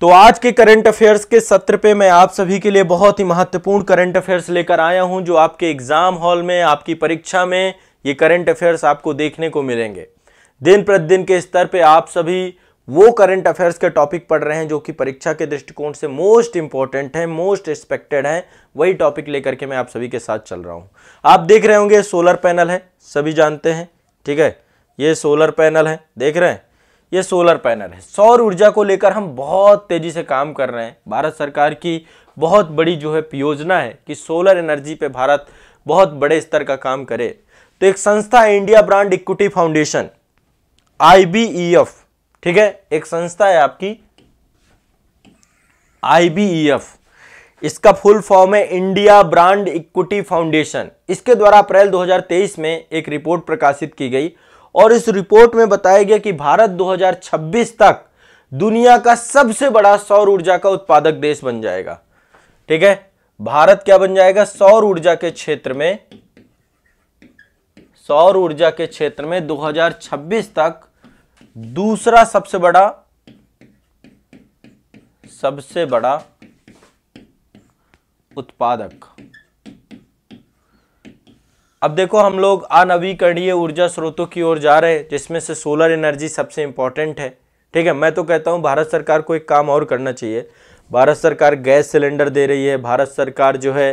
तो आज के करंट अफेयर्स के सत्र पे मैं आप सभी के लिए बहुत ही महत्वपूर्ण करंट अफेयर्स लेकर आया हूं जो आपके एग्जाम हॉल में आपकी परीक्षा में ये करंट अफेयर्स आपको देखने को मिलेंगे दिन प्रतिदिन के स्तर पे आप सभी वो करंट अफेयर्स के टॉपिक पढ़ रहे हैं जो कि परीक्षा के दृष्टिकोण से मोस्ट इंपॉर्टेंट है मोस्ट एक्सपेक्टेड है वही टॉपिक लेकर के मैं आप सभी के साथ चल रहा हूं आप देख रहे होंगे सोलर पैनल है सभी जानते हैं ठीक है ये सोलर पैनल है देख रहे हैं ये सोलर पैनल है सौर ऊर्जा को लेकर हम बहुत तेज़ी से काम कर रहे हैं भारत सरकार की बहुत बड़ी जो है योजना है कि सोलर एनर्जी पे भारत बहुत बड़े स्तर का काम करे तो एक संस्था है India brand equity foundation IBEF e ठीक है एक संस्था है आपकी आईबीईएफ e इसका फुल फॉर्म है इंडिया ब्रांड इक्विटी फाउंडेशन इसके द्वारा अप्रैल 2023 में एक रिपोर्ट प्रकाशित की गई और इस रिपोर्ट में बताया गया कि भारत 2026 तक दुनिया का सबसे बड़ा सौर ऊर्जा का उत्पादक देश बन जाएगा ठीक है भारत क्या बन जाएगा सौर ऊर्जा के क्षेत्र में सौर ऊर्जा के क्षेत्र में 2026 तक दूसरा सबसे बड़ा सबसे बड़ा उत्पादक अब देखो हम लोग अनवीकरणीय ऊर्जा स्रोतों की ओर जा रहे हैं जिसमें से सोलर एनर्जी सबसे इम्पॉर्टेंट है ठीक है मैं तो कहता हूँ भारत सरकार को एक काम और करना चाहिए भारत सरकार गैस सिलेंडर दे रही है भारत सरकार जो है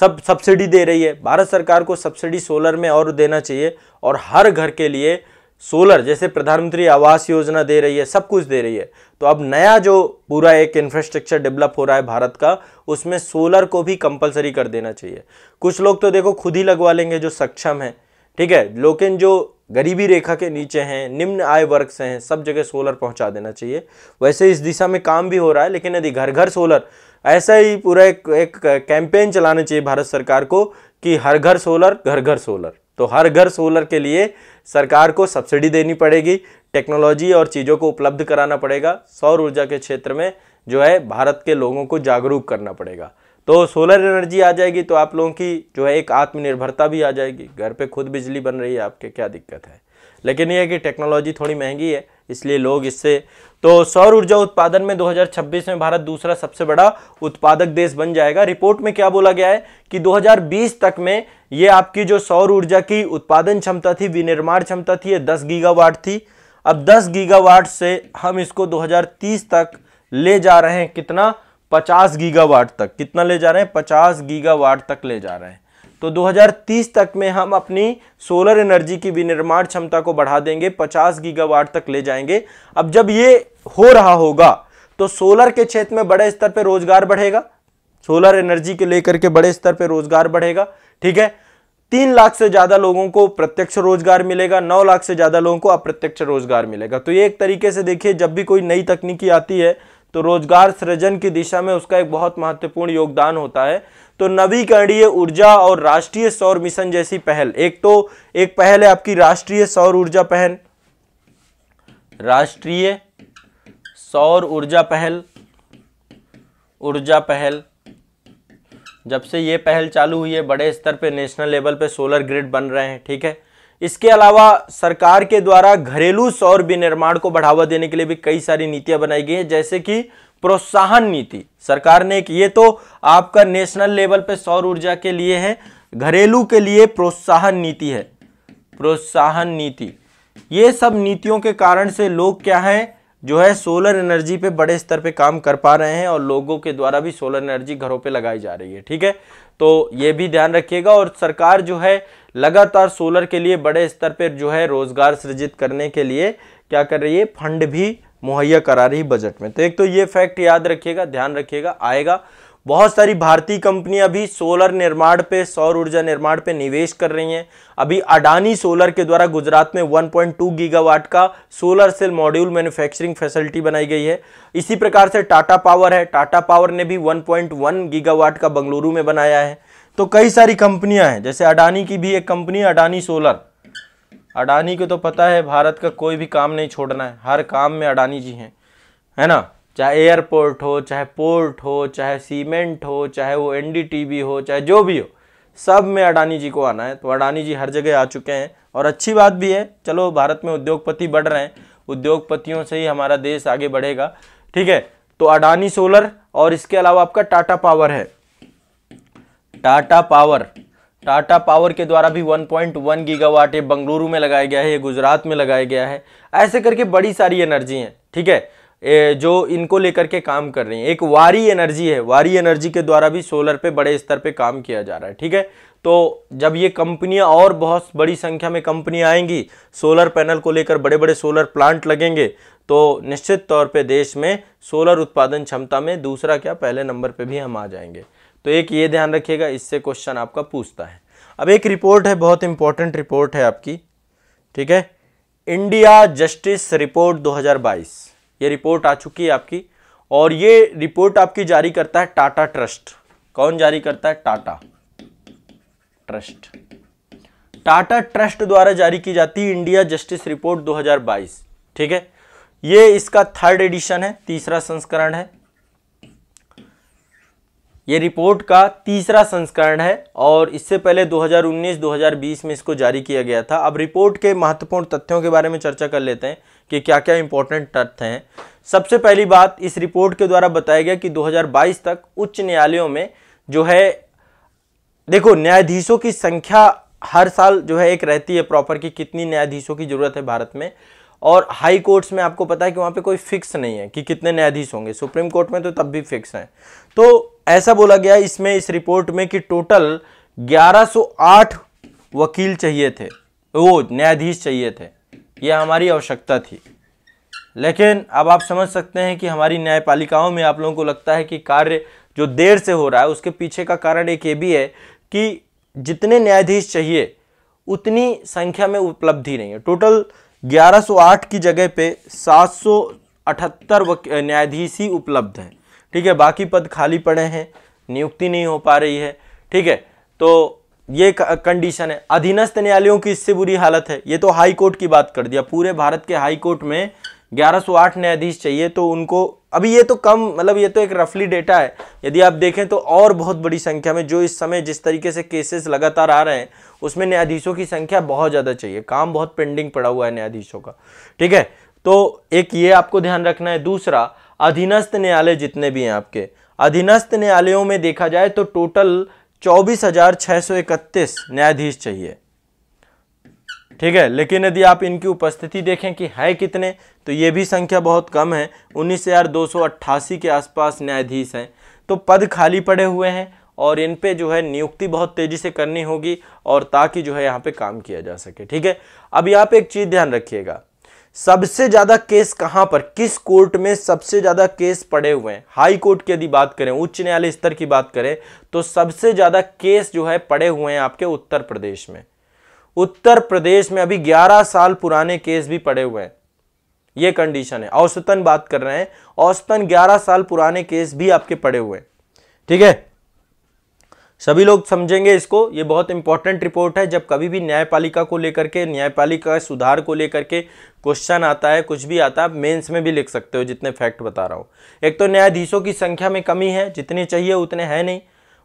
सब सब्सिडी दे रही है भारत सरकार को सब्सिडी सोलर में और देना चाहिए और हर घर के लिए सोलर जैसे प्रधानमंत्री आवास योजना दे रही है सब कुछ दे रही है तो अब नया जो पूरा एक इंफ्रास्ट्रक्चर डेवलप हो रहा है भारत का उसमें सोलर को भी कंपलसरी कर देना चाहिए कुछ लोग तो देखो खुद ही लगवा लेंगे जो सक्षम है ठीक है लेकिन जो गरीबी रेखा के नीचे हैं निम्न आय वर्ग से हैं सब जगह सोलर पहुंचा देना चाहिए वैसे इस दिशा में काम भी हो रहा है लेकिन यदि घर घर सोलर ऐसा ही पूरा एक, एक कैंपेन चलाना चाहिए भारत सरकार को कि हर घर सोलर घर घर सोलर तो हर घर सोलर के लिए सरकार को सब्सिडी देनी पड़ेगी टेक्नोलॉजी और चीज़ों को उपलब्ध कराना पड़ेगा सौर ऊर्जा के क्षेत्र में जो है भारत के लोगों को जागरूक करना पड़ेगा तो सोलर एनर्जी आ जाएगी तो आप लोगों की जो है एक आत्मनिर्भरता भी आ जाएगी घर पे खुद बिजली बन रही है आपके क्या दिक्कत है लेकिन ये है कि टेक्नोलॉजी थोड़ी महंगी है इसलिए लोग इससे तो सौर ऊर्जा उत्पादन में 2026 में भारत दूसरा सबसे बड़ा उत्पादक देश बन जाएगा रिपोर्ट में क्या बोला गया है कि 2020 तक में ये आपकी जो सौर ऊर्जा की उत्पादन क्षमता थी विनिर्माण क्षमता थी ये 10 गीगावाट थी अब 10 गीगावाट से हम इसको 2030 तक ले जा रहे हैं कितना 50 गीगावाट तक कितना ले जा रहे हैं पचास गीगा तक ले जा रहे हैं तो 2030 तक में हम अपनी सोलर एनर्जी की विनिर्माण क्षमता को बढ़ा देंगे 50 गीगावाट तक ले जाएंगे अब जब ये हो रहा होगा तो सोलर के क्षेत्र में बड़े स्तर पर रोजगार बढ़ेगा सोलर एनर्जी के लेकर के बड़े स्तर पर रोजगार बढ़ेगा ठीक है तीन लाख से ज़्यादा लोगों को प्रत्यक्ष रोजगार मिलेगा नौ लाख से ज़्यादा लोगों को अप्रत्यक्ष रोजगार मिलेगा तो ये एक तरीके से देखिए जब भी कोई नई तकनीकी आती है तो रोजगार सृजन की दिशा में उसका एक बहुत महत्वपूर्ण योगदान होता है तो नवीकरणीय ऊर्जा और राष्ट्रीय सौर मिशन जैसी पहल एक तो एक पहल है आपकी राष्ट्रीय सौर ऊर्जा पहल राष्ट्रीय सौर ऊर्जा पहल ऊर्जा पहल जब से ये पहल चालू हुई है बड़े स्तर पे नेशनल लेवल पे सोलर ग्रिड बन रहे हैं ठीक है इसके अलावा सरकार के द्वारा घरेलू सौर विनिर्माण को बढ़ावा देने के लिए भी कई सारी नीतियां बनाई गई हैं जैसे कि प्रोत्साहन नीति सरकार ने एक ये तो आपका नेशनल लेवल पे सौर ऊर्जा के लिए है घरेलू के लिए प्रोत्साहन नीति है प्रोत्साहन नीति ये सब नीतियों के कारण से लोग क्या हैं जो है सोलर एनर्जी पे बड़े स्तर पे काम कर पा रहे हैं और लोगों के द्वारा भी सोलर एनर्जी घरों पे लगाई जा रही है ठीक है तो ये भी ध्यान रखिएगा और सरकार जो है लगातार सोलर के लिए बड़े स्तर पर जो है रोजगार सृजित करने के लिए क्या कर रही है फंड भी मुहैया करा रही बजट में तो एक तो ये फैक्ट याद रखिएगा ध्यान रखिएगा आएगा बहुत सारी भारतीय कंपनियां भी सोलर निर्माण पे सौर ऊर्जा निर्माण पे निवेश कर रही हैं अभी अडानी सोलर के द्वारा गुजरात में 1.2 गीगावाट का solar cell module manufacturing facility बनाई गई है इसी प्रकार से टाटा पावर है टाटा पावर ने भी 1.1 गीगावाट का बंगलुरु में बनाया है तो कई सारी कंपनियां हैं जैसे अडानी की भी एक कंपनी अडानी सोलर अडानी को तो पता है भारत का कोई भी काम नहीं छोड़ना है हर काम में अडानी जी हैं है ना चाहे एयरपोर्ट हो चाहे पोर्ट हो चाहे सीमेंट हो चाहे वो एन हो चाहे जो भी हो सब में अडानी जी को आना है तो अडानी जी हर जगह आ चुके हैं और अच्छी बात भी है चलो भारत में उद्योगपति बढ़ रहे हैं उद्योगपतियों से ही हमारा देश आगे बढ़ेगा ठीक है तो अडानी सोलर और इसके अलावा आपका टाटा पावर है टाटा पावर टाटा पावर के द्वारा भी 1.1 गीगावाट ये बंगलुरु में लगाया गया है ये गुजरात में लगाया गया है ऐसे करके बड़ी सारी एनर्जी हैं ठीक है जो इनको लेकर के काम कर रही हैं एक वारी एनर्जी है वारी एनर्जी के द्वारा भी सोलर पे बड़े स्तर पे काम किया जा रहा है ठीक है तो जब ये कंपनियां और बहुत बड़ी संख्या में कंपनियां आएंगी सोलर पैनल को लेकर बड़े बड़े सोलर प्लांट लगेंगे तो निश्चित तौर पे देश में सोलर उत्पादन क्षमता में दूसरा क्या पहले नंबर पे भी हम आ जाएंगे तो एक ये ध्यान रखिएगा इससे क्वेश्चन आपका पूछता है अब एक रिपोर्ट है बहुत इंपॉर्टेंट रिपोर्ट है आपकी ठीक है इंडिया जस्टिस रिपोर्ट 2022 ये रिपोर्ट आ चुकी है आपकी और ये रिपोर्ट आपकी जारी करता है टाटा ट्रस्ट कौन जारी करता है टाटा ट्रस्ट टाटा ट्रस्ट द्वारा जारी की जाती है इंडिया जस्टिस रिपोर्ट 2022 ठीक है ये इसका थर्ड एडिशन है तीसरा संस्करण है ये रिपोर्ट का तीसरा संस्करण है और इससे पहले 2019-2020 में इसको जारी किया गया था अब रिपोर्ट के महत्वपूर्ण तथ्यों के बारे में चर्चा कर लेते हैं कि क्या क्या इंपॉर्टेंट तथ्य हैं सबसे पहली बात इस रिपोर्ट के द्वारा बताया गया कि 2022 तक उच्च न्यायालयों में जो है देखो न्यायाधीशों की संख्या हर साल जो है एक रहती है प्रॉपर की कितनी न्यायाधीशों की ज़रूरत है भारत में और हाई कोर्ट्स में आपको पता है कि वहाँ पे कोई फिक्स नहीं है कि कितने न्यायाधीश होंगे सुप्रीम कोर्ट में तो तब भी फिक्स हैं तो ऐसा बोला गया इसमें इस रिपोर्ट में कि टोटल 1108 वकील चाहिए थे वो न्यायाधीश चाहिए थे यह हमारी आवश्यकता थी लेकिन अब आप समझ सकते हैं कि हमारी न्यायपालिकाओं में आप लोगों को लगता है कि कार्य जो देर से हो रहा है उसके पीछे का कारण एक ये भी है कि जितने न्यायाधीश चाहिए उतनी संख्या में उपलब्धि नहीं है टोटल 1108 की जगह पे 778 न्यायाधीश ही उपलब्ध हैं ठीक है बाकी पद खाली पड़े हैं नियुक्ति नहीं हो पा रही है ठीक है तो ये कंडीशन है अधीनस्थ न्यायालयों की इससे बुरी हालत है ये तो हाई कोर्ट की बात कर दिया पूरे भारत के हाई कोर्ट में 1108 न्यायाधीश चाहिए तो उनको अभी ये तो कम मतलब ये तो एक रफली डेटा है यदि आप देखें तो और बहुत बड़ी संख्या में जो इस समय जिस तरीके से केसेस लगातार आ रहे हैं उसमें न्यायाधीशों की संख्या बहुत ज़्यादा चाहिए काम बहुत पेंडिंग पड़ा हुआ है न्यायाधीशों का ठीक है तो एक ये आपको ध्यान रखना है दूसरा अधीनस्थ न्यायालय जितने भी हैं आपके अधीनस्थ न्यायालयों में देखा जाए तो टोटल चौबीस हजार छः सौ इकतीस न्यायाधीश चाहिए ठीक है लेकिन यदि आप इनकी उपस्थिति देखें कि है कितने तो ये भी संख्या बहुत कम है उन्नीस हजार दो सौ अट्ठासी के आसपास न्यायाधीश हैं तो पद खाली पड़े हुए हैं और इन पे जो है नियुक्ति बहुत तेज़ी से करनी होगी और ताकि जो है यहाँ पे काम किया जा सके ठीक है अब यहाँ पे एक चीज़ ध्यान रखिएगा सबसे ज्यादा केस कहां पर किस कोर्ट में सबसे ज्यादा केस पड़े हुए हैं हाई कोर्ट की यदि बात करें उच्च न्यायालय स्तर की बात करें तो सबसे ज्यादा केस जो है पड़े हुए हैं आपके उत्तर प्रदेश में उत्तर प्रदेश में अभी 11 साल पुराने केस भी पड़े हुए हैं यह कंडीशन है औसतन बात कर रहे हैं औसतन ग्यारह साल पुराने केस भी आपके पड़े हुए हैं ठीक है सभी लोग समझेंगे इसको ये बहुत इंपॉर्टेंट रिपोर्ट है जब कभी भी न्यायपालिका को लेकर के न्यायपालिका सुधार को लेकर के क्वेश्चन आता है कुछ भी आता है आप मेन्स में भी लिख सकते हो जितने फैक्ट बता रहा हूँ एक तो न्यायाधीशों की संख्या में कमी है जितने चाहिए उतने हैं नहीं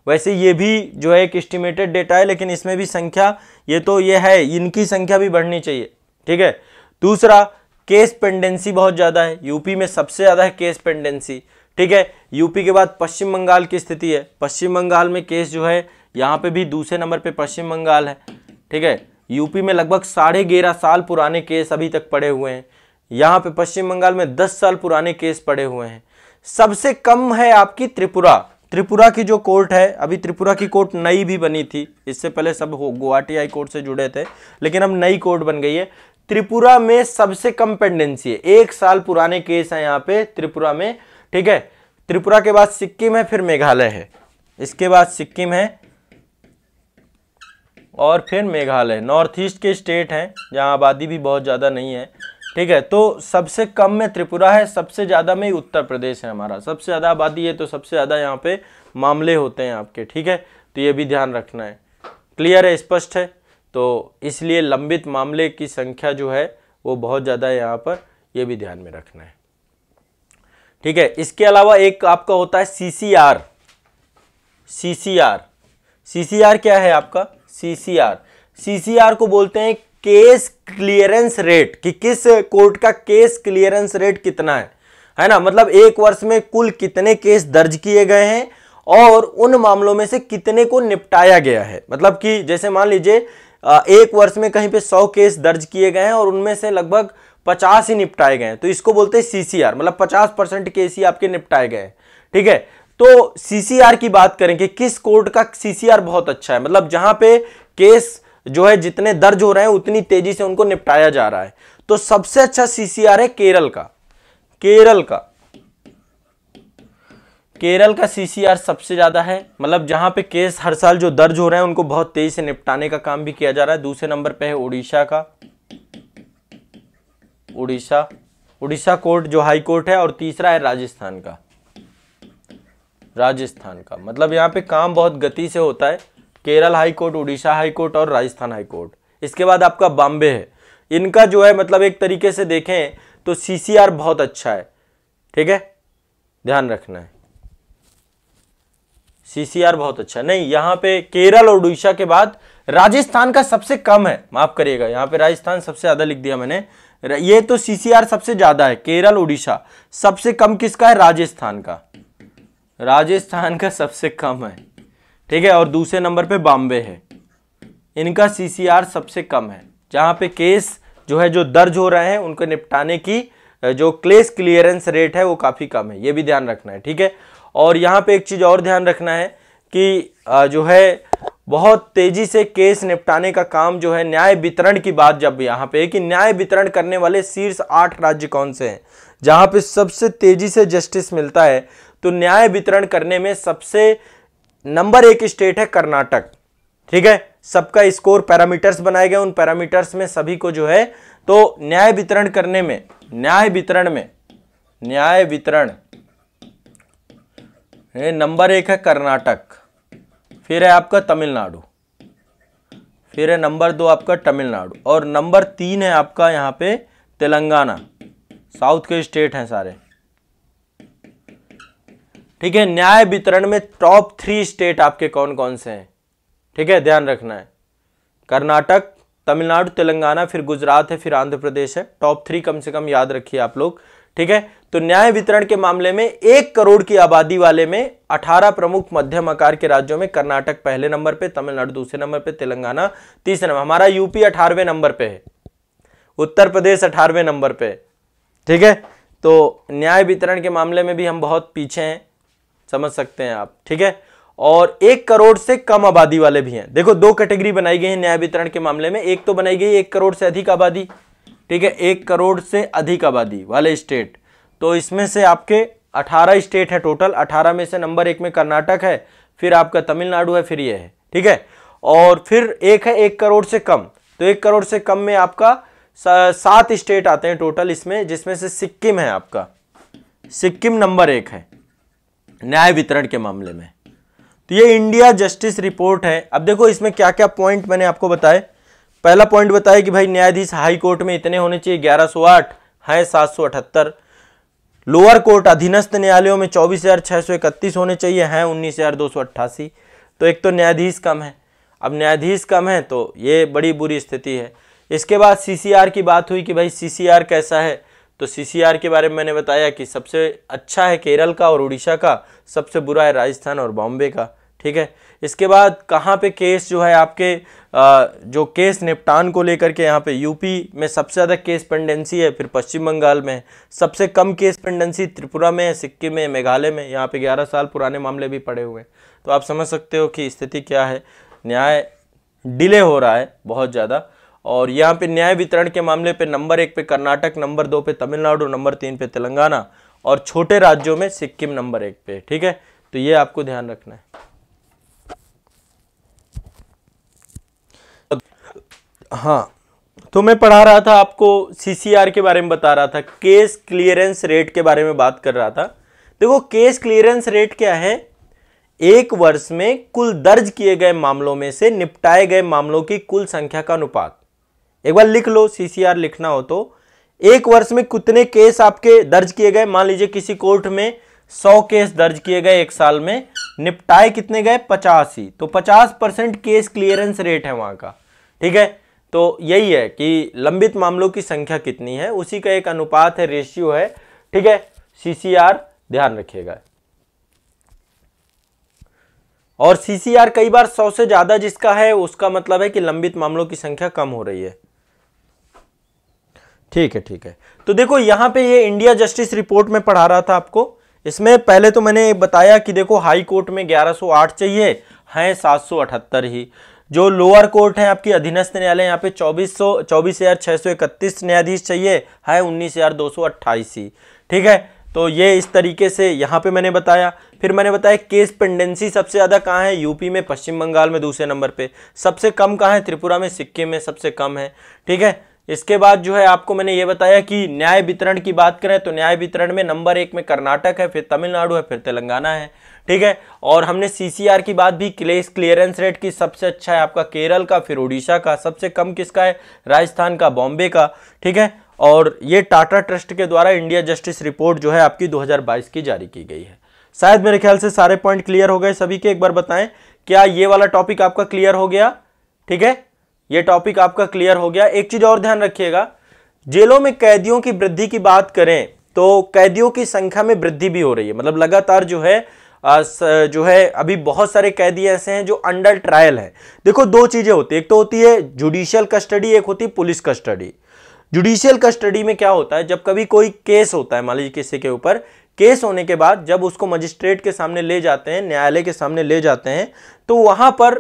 वैसे ये भी जो है एक एस्टिमेटेड डेटा है लेकिन इसमें भी संख्या ये तो ये है इनकी संख्या भी बढ़नी चाहिए ठीक है दूसरा केस पेंडेंसी बहुत ज़्यादा है यूपी में सबसे ज़्यादा है केस पेंडेंसी ठीक है यूपी के बाद पश्चिम बंगाल की स्थिति है पश्चिम बंगाल में केस जो है यहाँ पे भी दूसरे नंबर पे पश्चिम बंगाल है ठीक है यूपी में लगभग साढ़े ग्यारह साल पुराने केस अभी तक पड़े हुए हैं यहाँ पे पश्चिम बंगाल में दस साल पुराने केस पड़े हुए हैं सबसे कम है आपकी त्रिपुरा त्रिपुरा की जो कोर्ट है अभी त्रिपुरा की कोर्ट नई भी बनी थी इससे पहले सब गुवाहाटी हाई कोर्ट से जुड़े थे लेकिन अब नई कोर्ट बन गई है त्रिपुरा में सबसे कम पेंडेंसी है एक साल पुराने केस हैं यहाँ पे त्रिपुरा में ठीक है त्रिपुरा के बाद सिक्किम है फिर मेघालय है इसके बाद सिक्किम है और फिर मेघालय नॉर्थ ईस्ट के स्टेट हैं जहाँ आबादी भी बहुत ज़्यादा नहीं है ठीक है तो सबसे कम में त्रिपुरा है सबसे ज़्यादा में उत्तर प्रदेश है हमारा सबसे ज़्यादा आबादी है तो सबसे ज़्यादा यहाँ पे मामले होते हैं आपके ठीक है तो ये भी ध्यान रखना है क्लियर है स्पष्ट है तो इसलिए लंबित मामले की संख्या जो है वो बहुत ज़्यादा है यहाँ पर ये भी ध्यान में रखना है ठीक है इसके अलावा एक आपका होता है C C R C C R C C R क्या है आपका सी C R C C are को बोलते हैं केस क्लियरेंस रेट कि किस कोर्ट का केस क्लियरेंस रेट कितना है है ना मतलब एक वर्ष में कुल कितने केस दर्ज किए गए हैं और उन मामलों में से कितने को निपटाया गया है मतलब कि जैसे मान लीजिए एक वर्ष में कहीं पे सौ केस दर्ज किए गए हैं और उनमें से लगभग पचास ही निपटाए गए तो इसको बोलते हैं सीसीआर मतलब पचास परसेंट केस ही आपके निपटाए गए ठीक है तो सीसीआर की बात करें कि किस कोर्ट का सीसीआर बहुत अच्छा है मतलब जहां पे केस जो है जितने दर्ज हो रहे हैं उतनी तेजी से उनको निपटाया जा रहा है तो सबसे अच्छा सीसीआर है केरल का केरल का केरल का सीसीआर सबसे ज़्यादा है मतलब जहां पे केस हर साल जो दर्ज हो रहे हैं उनको बहुत तेज़ी से निपटाने का काम भी किया जा रहा है दूसरे नंबर पे है उड़ीसा का उड़ीसा उड़ीसा कोर्ट जो हाई कोर्ट है और तीसरा है राजस्थान का राजस्थान का मतलब यहाँ पे काम बहुत गति से होता है Kerala high court Orissa high court और राजस्थान हाई कोर्ट इसके बाद आपका बॉम्बे है इनका जो है मतलब एक तरीके से देखें तो सीसीआर बहुत अच्छा है ठीक है ध्यान रखना है सीसीआर बहुत अच्छा नहीं यहाँ पे केरल और उड़ीसा के बाद राजस्थान का सबसे कम है माफ करिएगा यहाँ पे राजस्थान सबसे ज्यादा लिख दिया मैंने ये तो सीसीआर सबसे ज्यादा है केरल उड़ीसा सबसे कम किसका है राजस्थान का राजस्थान का सबसे कम है ठीक है और दूसरे नंबर पे बॉम्बे है इनका सीसीआर सबसे कम है जहां पे केस जो है जो दर्ज हो रहे हैं उनको निपटाने की जो क्लेस क्लियरेंस रेट है वो काफ़ी कम है ये भी ध्यान रखना है ठीक है और यहां पे एक चीज़ और ध्यान रखना है कि जो है बहुत तेजी से केस निपटाने का काम जो है न्याय वितरण की बात जब यहाँ पे कि न्याय वितरण करने वाले शीर्ष आठ राज्य कौन से हैं जहाँ पे सबसे तेजी से जस्टिस मिलता है तो न्याय वितरण करने में सबसे नंबर एक स्टेट है कर्नाटक ठीक है सबका स्कोर पैरामीटर्स बनाए गए उन पैरामीटर्स में सभी को जो है तो न्याय वितरण करने में न्याय वितरण में न्याय वितरण नंबर एक है कर्नाटक फिर है आपका तमिलनाडु फिर है नंबर दो आपका तमिलनाडु और नंबर तीन है आपका यहाँ पे तेलंगाना साउथ के स्टेट हैं सारे ठीक है न्याय वितरण में टॉप थ्री स्टेट आपके कौन कौन से हैं ठीक है ध्यान रखना है कर्नाटक तमिलनाडु तेलंगाना फिर गुजरात है फिर आंध्र प्रदेश है टॉप थ्री कम से कम याद रखिए आप लोग ठीक है तो न्याय वितरण के मामले में एक करोड़ की आबादी वाले में 18 प्रमुख मध्यम आकार के राज्यों में कर्नाटक पहले नंबर पे तमिलनाडु दूसरे नंबर पे तेलंगाना तीसरे नंबर हमारा यूपी अठारहवें नंबर पे है उत्तर प्रदेश अठारहवें नंबर पे ठीक है तो न्याय वितरण के मामले में भी हम बहुत पीछे हैं समझ सकते हैं आप ठीक है और एक करोड़ से कम आबादी वाले भी हैं देखो दो कैटेगरी बनाई गई है न्याय वितरण के मामले में एक तो बनाई गई एक करोड़ से अधिक आबादी ठीक है एक करोड़ से अधिक आबादी वाले स्टेट तो इसमें से आपके अठारह स्टेट है टोटल अठारह में से नंबर एक में कर्नाटक है फिर आपका तमिलनाडु है फिर ये है ठीक है और फिर एक है एक करोड़ से कम तो एक करोड़ से कम में आपका सात स्टेट आते हैं टोटल इसमें जिसमें से सिक्किम है आपका सिक्किम नंबर एक है न्याय वितरण के मामले में तो ये इंडिया जस्टिस रिपोर्ट है अब देखो इसमें क्या क्या पॉइंट मैंने आपको बताए पहला पॉइंट बताया कि भाई न्यायाधीश हाई कोर्ट में इतने होने चाहिए ग्यारह सौ आठ है सात सौ अठहत्तर लोअर कोर्ट अधीनस्थ न्यायालयों में चौबीस हज़ार छः सौ इकतीस होने चाहिए हैं उन्नीस हज़ार दो सौ अट्ठासी तो एक तो न्यायाधीश कम है अब न्यायाधीश कम है तो ये बड़ी बुरी स्थिति है इसके बाद सीसीआर की बात हुई कि भाई सीसीआर कैसा है तो सीसीआर के बारे में मैंने बताया कि सबसे अच्छा है केरल का और उड़ीसा का सबसे बुरा है राजस्थान और बॉम्बे का ठीक है इसके बाद कहाँ पे केस जो है आपके जो केस निपटान को लेकर के यहाँ पे यूपी में सबसे ज़्यादा केस पेंडेंसी है फिर पश्चिम बंगाल में है सबसे कम केस पेंडेंसी त्रिपुरा में है सिक्किम में मेघालय में यहाँ पे 11 साल पुराने मामले भी पड़े हुए हैं तो आप समझ सकते हो कि स्थिति क्या है न्याय डिले हो रहा है बहुत ज़्यादा और यहाँ पर न्याय वितरण के मामले पर नंबर एक पे कर्नाटक नंबर दो पे तमिलनाडु नंबर तीन पे तेलंगाना और छोटे राज्यों में सिक्किम नंबर एक पे ठीक है तो ये आपको ध्यान रखना है हाँ तो मैं पढ़ा रहा था आपको सीसीआर के बारे में बता रहा था केस क्लियरेंस रेट के बारे में बात कर रहा था देखो केस क्लियरेंस रेट क्या है एक वर्ष में कुल दर्ज किए गए मामलों में से निपटाए गए मामलों की कुल संख्या का अनुपात एक बार लिख लो सीसीआर लिखना हो तो एक वर्ष में कितने केस आपके दर्ज किए गए मान लीजिए किसी कोर्ट में सौ केस दर्ज किए गए एक साल में निपटाए कितने गए पचासी तो पचास परसेंट केस क्लियरेंस रेट है वहां का ठीक है तो यही है कि लंबित मामलों की संख्या कितनी है उसी का एक अनुपात है रेशियो है ठीक है सीसीआर ध्यान रखिएगा और सीसीआर कई बार सौ से ज़्यादा जिसका है उसका मतलब है कि लंबित मामलों की संख्या कम हो रही है ठीक है ठीक है तो देखो यहां पे ये इंडिया जस्टिस रिपोर्ट में पढ़ा रहा था आपको इसमें पहले तो मैंने बताया कि देखो हाई कोर्ट में 1108 चाहिए हैं 778 ही जो लोअर कोर्ट है आपकी अधीनस्थ न्यायालय यहाँ पे चौबीस सौ चौबीस हज़ार छः सौ इकतीस न्यायाधीश चाहिए है उन्नीस हज़ार दो सौ अट्ठाईस ही ठीक है तो ये इस तरीके से यहाँ पे मैंने बताया फिर मैंने बताया केस पेंडेंसी सबसे ज़्यादा कहाँ है यूपी में पश्चिम बंगाल में दूसरे नंबर पे सबसे कम कहाँ है त्रिपुरा में सिक्किम में सबसे कम है ठीक है इसके बाद जो है आपको मैंने ये बताया कि न्याय वितरण की बात करें तो न्याय वितरण में नंबर एक में कर्नाटक है फिर तमिलनाडु है फिर तेलंगाना है ठीक है और हमने सीसीआर की बात भी क्लेस क्लियरेंस रेट की सबसे अच्छा है आपका केरल का फिर उड़ीसा का सबसे कम किसका है राजस्थान का बॉम्बे का ठीक है और ये टाटा ट्रस्ट के द्वारा इंडिया जस्टिस रिपोर्ट जो है आपकी 2022 की जारी की गई है शायद मेरे ख्याल से सारे पॉइंट क्लियर हो गए सभी के एक बार बताएं क्या ये वाला टॉपिक आपका क्लियर हो गया ठीक है ये टॉपिक आपका क्लियर हो गया एक चीज और ध्यान रखिएगा जेलों में कैदियों की वृद्धि की बात करें तो कैदियों की संख्या में वृद्धि भी हो रही है मतलब लगातार जो है जो है अभी बहुत सारे कैदी ऐसे हैं जो अंडर ट्रायल है देखो दो चीज़ें होती है एक तो होती है जुडिशियल कस्टडी एक होती है पुलिस कस्टडी जुडिशियल कस्टडी में क्या होता है जब कभी कोई केस होता है मान लीजिए किसी के ऊपर केस होने के बाद जब उसको मजिस्ट्रेट के सामने ले जाते हैं न्यायालय के सामने ले जाते हैं तो वहां पर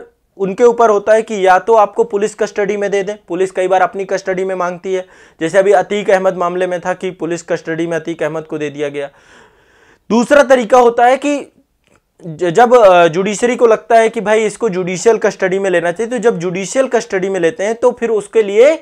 उनके ऊपर होता है कि या तो आपको पुलिस कस्टडी में दे दें पुलिस कई बार अपनी कस्टडी में मांगती है जैसे अभी अतीक अहमद मामले में था कि पुलिस कस्टडी में अतीक अहमद को दे दिया गया दूसरा तरीका होता है कि जब जुडिशरी को लगता है कि भाई इसको जुडिशियल कस्टडी में लेना चाहिए तो जब जुडिशियल कस्टडी में लेते हैं तो फिर उसके लिए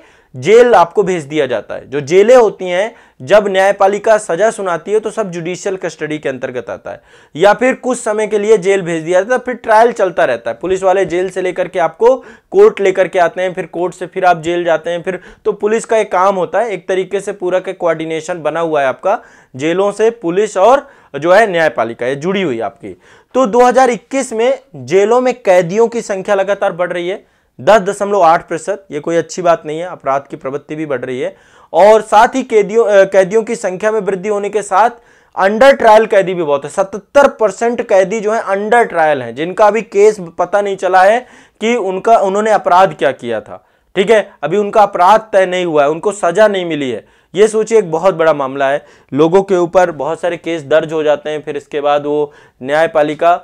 जेल आपको भेज दिया जाता है जो जेलें होती हैं जब न्यायपालिका सजा सुनाती है तो सब जुडिशियल कस्टडी के अंतर्गत आता है या फिर कुछ समय के लिए जेल भेज दिया जाता है फिर ट्रायल चलता रहता है पुलिस वाले जेल से लेकर के आपको कोर्ट लेकर के आते हैं फिर कोर्ट से फिर आप जेल जाते हैं फिर तो पुलिस का एक काम होता है एक तरीके से पूरा के कोऑर्डिनेशन बना हुआ है आपका जेलों से पुलिस और जो है न्यायपालिका ये जुड़ी हुई आपकी तो 2021 में जेलों में कैदियों की संख्या लगातार बढ़ रही है दस दशमलव आठ प्रतिशत ये कोई अच्छी बात नहीं है अपराध की प्रवृत्ति भी बढ़ रही है और साथ ही कैदियों कैदियों की संख्या में वृद्धि होने के साथ अंडर ट्रायल कैदी भी बहुत है सतहत्तर परसेंट कैदी जो है अंडर ट्रायल हैं जिनका अभी केस पता नहीं चला है कि उनका उन्होंने अपराध क्या किया था ठीक है अभी उनका अपराध तय नहीं हुआ है उनको सजा नहीं मिली है ये सोचिए एक बहुत बड़ा मामला है लोगों के ऊपर बहुत सारे केस दर्ज हो जाते हैं फिर इसके बाद वो न्यायपालिका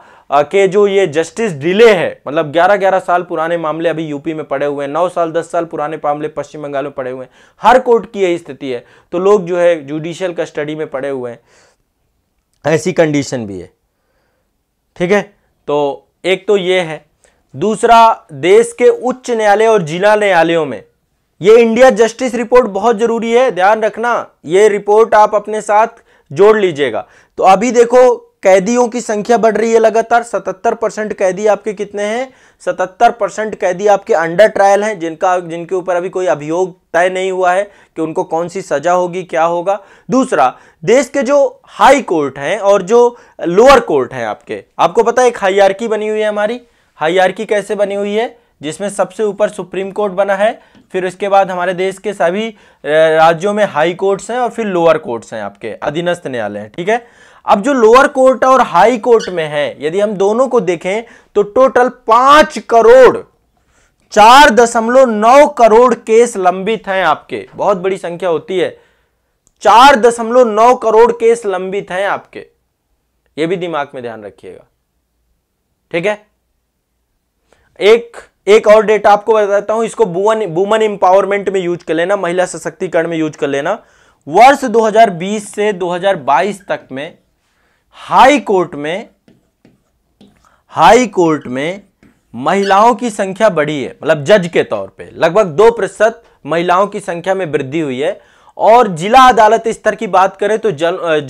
के जो ये जस्टिस डिले है मतलब 11-11 साल पुराने मामले अभी यूपी में पड़े हुए हैं 9 साल 10 साल पुराने मामले पश्चिम बंगाल में पड़े हुए हैं हर कोर्ट की यही स्थिति है तो लोग जो है जुडिशियल कस्टडी में पड़े हुए हैं ऐसी कंडीशन भी है ठीक है तो एक तो ये है दूसरा देश के उच्च न्यायालय और जिला न्यायालयों में ये इंडिया जस्टिस रिपोर्ट बहुत ज़रूरी है ध्यान रखना ये रिपोर्ट आप अपने साथ जोड़ लीजिएगा तो अभी देखो कैदियों की संख्या बढ़ रही है लगातार 77 परसेंट कैदी आपके कितने हैं 77 परसेंट कैदी आपके अंडर ट्रायल हैं जिनका जिनके ऊपर अभी कोई अभियोग तय नहीं हुआ है कि उनको कौन सी सजा होगी क्या होगा दूसरा देश के जो हाई कोर्ट हैं और जो लोअर कोर्ट हैं आपके आपको पता है एक हाईआरकी बनी हुई है हमारी हाईआरकी कैसे बनी हुई है जिसमें सबसे ऊपर सुप्रीम कोर्ट बना है फिर उसके बाद हमारे देश के सभी राज्यों में हाई कोर्ट्स हैं और फिर लोअर कोर्ट्स हैं आपके अधीनस्थ न्यायालय हैं ठीक है अब जो लोअर कोर्ट और हाई कोर्ट में है यदि हम दोनों को देखें तो टोटल पांच करोड़ चार दशमलव नौ करोड़ केस लंबित हैं आपके बहुत बड़ी संख्या होती है चार दशमलव नौ करोड़ केस लंबित हैं आपके ये भी दिमाग में ध्यान रखिएगा ठीक है एक एक और डेटा आपको बताता हूं इसको वुमन एम्पावरमेंट में यूज कर लेना महिला सशक्तिकरण में यूज कर लेना वर्ष 2020 से 2022 तक में हाई कोर्ट में हाई कोर्ट में महिलाओं की संख्या बढ़ी है मतलब जज के तौर पे लगभग दो प्रतिशत महिलाओं की संख्या में वृद्धि हुई है और जिला अदालत स्तर की बात करें तो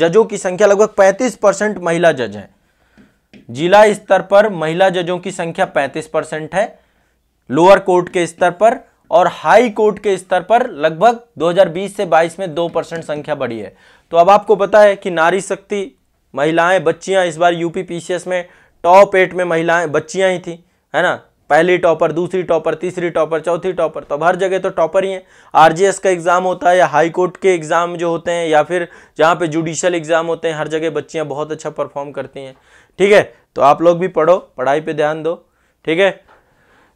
जजों की संख्या लगभग 35 परसेंट महिला जज हैं जिला स्तर पर महिला जजों की संख्या 35 परसेंट है लोअर कोर्ट के स्तर पर और हाई कोर्ट के स्तर पर लगभग 2020 से 22 में दो परसेंट संख्या बढ़ी है तो अब आपको पता है कि नारी शक्ति महिलाएं बच्चियां इस बार यूपी पीसीएस में टॉप एट में महिलाएं बच्चियां ही थी है ना पहली टॉपर दूसरी टॉपर तीसरी टॉपर चौथी टॉपर तो अब हर जगह तो टॉपर ही हैं आरजीएस का एग्ज़ाम होता है या हाई कोर्ट के एग्ज़ाम जो होते हैं या फिर जहाँ पे जुडिशल एग्ज़ाम होते हैं हर जगह बच्चियाँ बहुत अच्छा परफॉर्म करती हैं ठीक है तो आप लोग भी पढ़ो पढ़ाई पे ध्यान दो ठीक है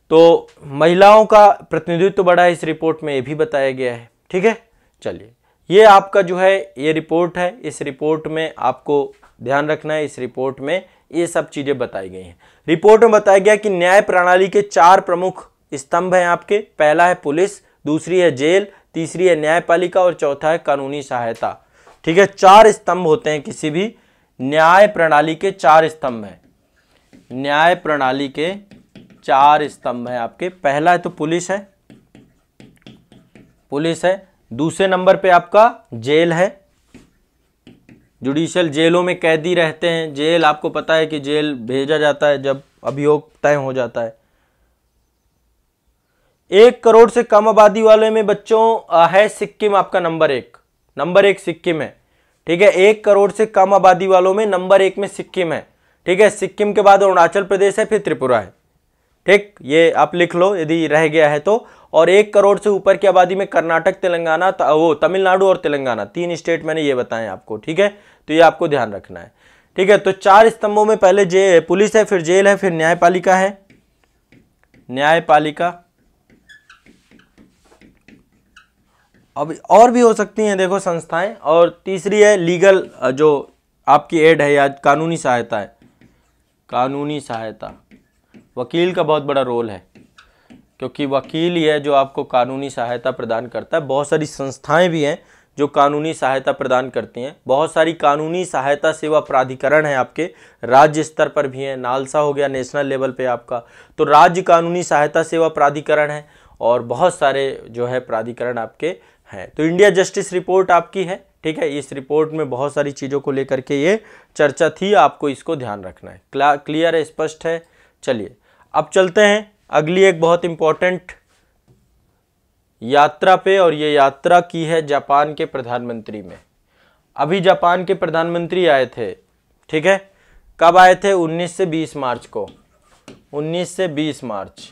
तो महिलाओं का प्रतिनिधित्व बढ़ा है इस रिपोर्ट में ये भी बताया गया है ठीक है चलिए ये आपका जो है ये रिपोर्ट है इस रिपोर्ट में आपको ध्यान रखना है इस रिपोर्ट में ये सब चीज़ें बताई गई हैं रिपोर्ट में बताया गया कि न्याय प्रणाली के चार प्रमुख स्तंभ हैं आपके पहला है पुलिस दूसरी है जेल तीसरी है न्यायपालिका और चौथा है कानूनी सहायता ठीक है चार स्तंभ होते हैं किसी भी न्याय प्रणाली के चार स्तंभ हैं न्याय प्रणाली के चार स्तंभ हैं आपके पहला है तो पुलिस है पुलिस है दूसरे नंबर पे आपका जेल है जुडिशियल जेलों में कैदी रहते हैं जेल आपको पता है कि जेल भेजा जाता है जब अभियोग तय हो जाता है एक करोड़ से कम आबादी वाले में बच्चों है सिक्किम आपका नंबर एक नंबर एक सिक्किम है ठीक है एक करोड़ से कम आबादी वालों में नंबर एक में सिक्किम है ठीक है सिक्किम के बाद अरुणाचल प्रदेश है फिर त्रिपुरा है ठीक ये आप लिख लो यदि रह गया है तो और एक करोड़ से ऊपर की आबादी में कर्नाटक तेलंगाना वो तमिलनाडु और तेलंगाना तीन स्टेट मैंने ये बताए आपको ठीक है तो ये आपको ध्यान रखना है ठीक है तो चार स्तंभों में पहले जे पुलिस है फिर जेल है फिर न्यायपालिका है न्यायपालिका अब और भी हो सकती हैं देखो संस्थाएं और तीसरी है लीगल जो आपकी एड है या कानूनी सहायता है कानूनी सहायता वकील का बहुत बड़ा रोल है क्योंकि वकील ही है जो आपको कानूनी सहायता प्रदान करता है बहुत सारी संस्थाएं भी हैं जो कानूनी सहायता प्रदान करती हैं बहुत सारी कानूनी सहायता सेवा प्राधिकरण है आपके राज्य स्तर पर भी हैं नालसा हो गया नेशनल लेवल पे आपका तो राज्य कानूनी सहायता सेवा प्राधिकरण है और बहुत सारे जो है प्राधिकरण आपके हैं तो इंडिया जस्टिस रिपोर्ट आपकी है ठीक है इस रिपोर्ट में बहुत सारी चीज़ों को लेकर के ये चर्चा थी आपको इसको ध्यान रखना है क्लियर है स्पष्ट है चलिए अब चलते हैं अगली एक बहुत इम्पॉर्टेंट यात्रा पे और ये यात्रा की है जापान के प्रधानमंत्री में अभी जापान के प्रधानमंत्री आए थे ठीक है कब आए थे 19 से 20 मार्च को 19 से 20 मार्च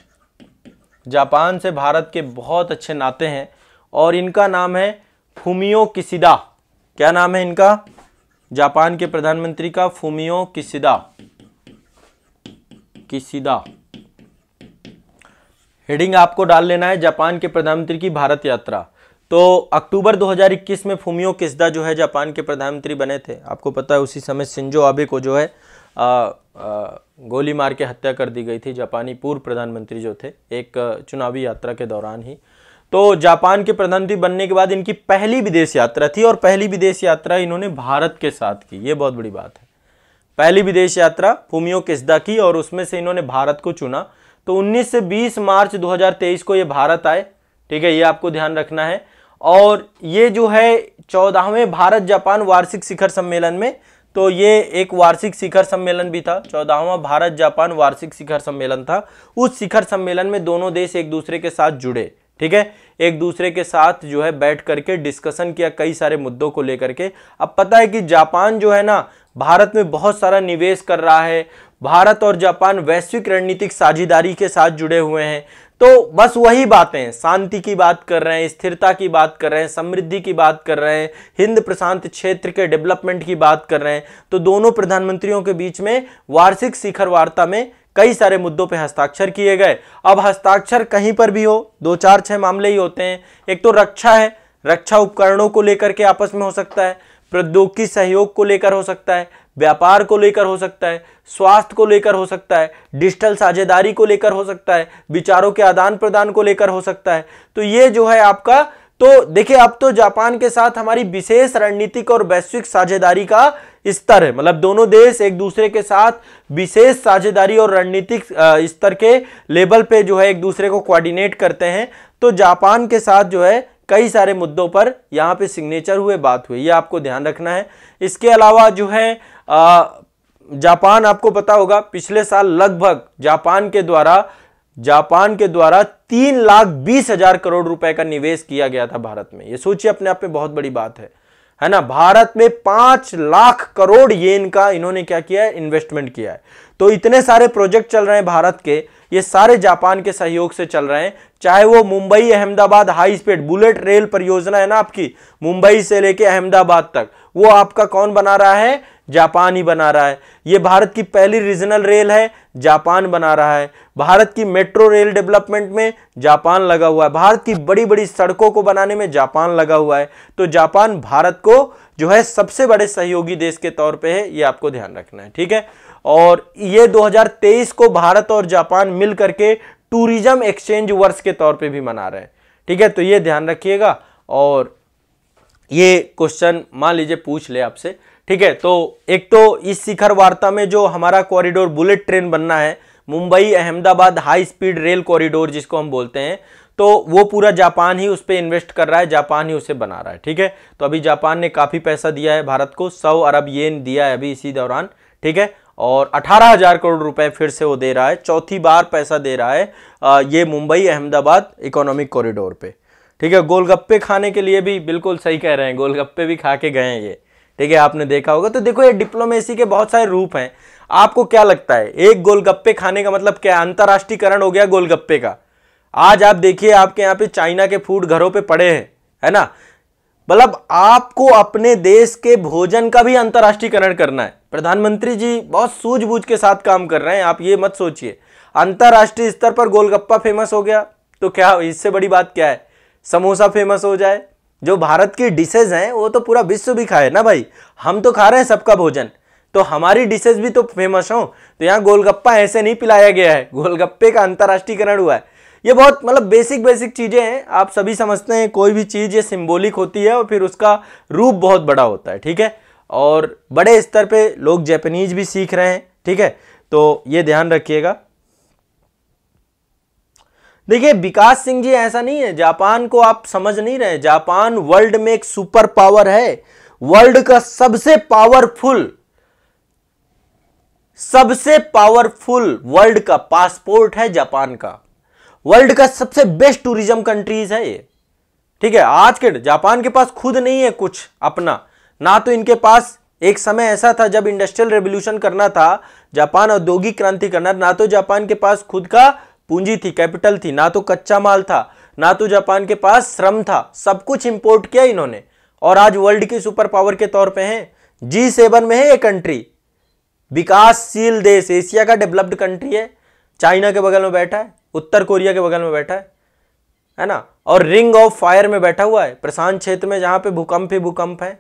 जापान से भारत के बहुत अच्छे नाते हैं और इनका नाम है फूमियो किसिदा क्या नाम है इनका जापान के प्रधानमंत्री का फूमियो किसिदा किसिदा हेडिंग आपको डाल लेना है जापान के प्रधानमंत्री की भारत यात्रा तो अक्टूबर 2021 में फूमियो किसदा जो है जापान के प्रधानमंत्री बने थे आपको पता है उसी समय सिंजो आबे को जो है आ, आ, गोली मार के हत्या कर दी गई थी जापानी पूर्व प्रधानमंत्री जो थे एक चुनावी यात्रा के दौरान ही तो जापान के प्रधानमंत्री बनने के बाद इनकी पहली विदेश यात्रा थी और पहली विदेश यात्रा इन्होंने भारत के साथ की ये बहुत बड़ी बात है पहली विदेश यात्रा फूमियो किसदा की और उसमें से इन्होंने भारत को चुना तो 19 से 20 मार्च 2023 को ये भारत आए ठीक है ये आपको ध्यान रखना है और ये जो है चौदहवें भारत जापान वार्षिक शिखर सम्मेलन में तो ये एक वार्षिक शिखर सम्मेलन भी था चौदहवा भारत जापान वार्षिक शिखर सम्मेलन था उस शिखर सम्मेलन में दोनों देश एक दूसरे के साथ जुड़े ठीक है एक दूसरे के साथ जो है बैठ करके डिस्कशन किया कई सारे मुद्दों को लेकर के अब पता है कि जापान जो है ना भारत में बहुत सारा निवेश कर रहा है भारत और जापान वैश्विक रणनीतिक साझेदारी के साथ जुड़े हुए हैं तो बस वही बातें शांति की बात कर रहे हैं स्थिरता की बात कर रहे हैं समृद्धि की बात कर रहे हैं हिंद प्रशांत क्षेत्र के डेवलपमेंट की बात कर रहे हैं तो दोनों प्रधानमंत्रियों के बीच में वार्षिक शिखर वार्ता में कई सारे मुद्दों पर हस्ताक्षर किए गए अब हस्ताक्षर कहीं पर भी हो दो चार छह मामले ही होते हैं एक तो रक्षा है रक्षा उपकरणों को लेकर के आपस में हो सकता है प्रौद्योगिकी सहयोग को लेकर हो सकता है व्यापार को लेकर हो सकता है स्वास्थ्य को लेकर हो सकता है डिजिटल साझेदारी को लेकर हो सकता है विचारों के आदान प्रदान को लेकर हो सकता है तो ये जो है आपका तो देखिए अब तो जापान के साथ हमारी विशेष रणनीतिक और वैश्विक साझेदारी का स्तर है मतलब दोनों देश एक दूसरे के साथ विशेष साझेदारी और रणनीतिक स्तर के लेवल पे जो है एक दूसरे को कोऑर्डिनेट करते हैं तो जापान के साथ जो है कई सारे मुद्दों पर यहाँ पे सिग्नेचर हुए बात हुई ये आपको ध्यान रखना है इसके अलावा जो है जापान आपको पता होगा पिछले साल लगभग जापान के द्वारा जापान के द्वारा तीन लाख बीस हजार करोड़ रुपए का निवेश किया गया था भारत में ये सोचिए अपने आप में बहुत बड़ी बात है है ना भारत में पांच लाख करोड़ येन का इन्होंने क्या किया है इन्वेस्टमेंट किया है तो इतने सारे प्रोजेक्ट चल रहे हैं भारत के ये सारे जापान के सहयोग से चल रहे हैं चाहे वो Mumbai Ahmedabad high speed bullet rail परियोजना है ना आपकी मुंबई से लेके अहमदाबाद तक वो आपका कौन बना रहा है जापान ही बना रहा है ये भारत की पहली रीजनल रेल है जापान बना रहा है भारत की मेट्रो रेल डेवलपमेंट में जापान लगा हुआ है भारत की बड़ी बड़ी सड़कों को बनाने में जापान लगा हुआ है तो जापान भारत को जो है सबसे बड़े सहयोगी देश के तौर पे है ये आपको ध्यान रखना है ठीक है और ये 2023 को भारत और जापान मिल करके टूरिज्म एक्सचेंज वर्ष के तौर पर भी मना रहे हैं ठीक है तो ये ध्यान रखिएगा और ये क्वेश्चन मान लीजिए पूछ ले आपसे ठीक है तो एक तो इस शिखर वार्ता में जो हमारा कॉरिडोर बुलेट ट्रेन बनना है Mumbai Ahmedabad high speed rail corridor जिसको हम बोलते हैं तो वो पूरा जापान ही उस पर इन्वेस्ट कर रहा है जापान ही उसे बना रहा है ठीक है तो अभी जापान ने काफ़ी पैसा दिया है भारत को सौ अरब येन दिया है अभी इसी दौरान ठीक है और अठारह हजार करोड़ रुपए फिर से वो दे रहा है चौथी बार पैसा दे रहा है आ, ये मुंबई अहमदाबाद इकोनॉमिक कॉरिडोर पे ठीक है गोलगप्पे खाने के लिए भी बिल्कुल सही कह रहे हैं गोलगप्पे भी खा के गए हैं ये ठीक है आपने देखा होगा तो देखो ये डिप्लोमेसी के बहुत सारे रूप हैं आपको क्या लगता है एक गोलगप्पे खाने का मतलब क्या अंतर्राष्ट्रीयकरण हो गया गोलगप्पे का आज आप देखिए आपके यहाँ पे चाइना के फूड घरों पे पड़े हैं है ना मतलब आपको अपने देश के भोजन का भी अंतर्राष्ट्रीयकरण करना है प्रधानमंत्री जी बहुत सूझबूझ के साथ काम कर रहे हैं आप ये मत सोचिए अंतर्राष्ट्रीय स्तर पर गोलगप्पा फेमस हो गया तो क्या इससे बड़ी बात क्या है समोसा फेमस हो जाए जो भारत की डिशेज हैं वो तो पूरा विश्व भी खाए ना भाई हम तो खा रहे हैं सबका भोजन तो हमारी डिशेज भी तो फेमस हो तो यहाँ गोलगप्पा ऐसे नहीं पिलाया गया है गोलगप्पे का अंतर्राष्ट्रीयकरण हुआ है ये बहुत मतलब बेसिक बेसिक चीज़ें हैं आप सभी समझते हैं कोई भी चीज़ ये सिम्बोलिक होती है और फिर उसका रूप बहुत बड़ा होता है ठीक है और बड़े स्तर पर लोग जैपनीज भी सीख रहे हैं ठीक है तो ये ध्यान रखिएगा देखिए विकास सिंह जी ऐसा नहीं है जापान को आप समझ नहीं रहे जापान वर्ल्ड में एक सुपर पावर है वर्ल्ड का सबसे पावरफुल सबसे पावरफुल वर्ल्ड का पासपोर्ट है जापान का वर्ल्ड का सबसे बेस्ट टूरिज्म कंट्रीज है ये ठीक है आज के जापान के पास खुद नहीं है कुछ अपना ना तो इनके पास एक समय ऐसा था जब इंडस्ट्रियल रेवोल्यूशन करना था जापान औद्योगिक क्रांति करना ना तो जापान के पास खुद का पूंजी थी कैपिटल थी ना तो कच्चा माल था ना तो जापान के पास श्रम था सब कुछ इंपोर्ट किया इन्होंने और आज वर्ल्ड की सुपर पावर के तौर पे हैं जी सेवन में है ये कंट्री विकासशील देश एशिया का डेवलप्ड कंट्री है चाइना के बगल में बैठा है उत्तर कोरिया के बगल में बैठा है है ना और रिंग ऑफ फायर में बैठा हुआ है प्रशांत क्षेत्र में जहाँ पे भूकंप ही भूकंप है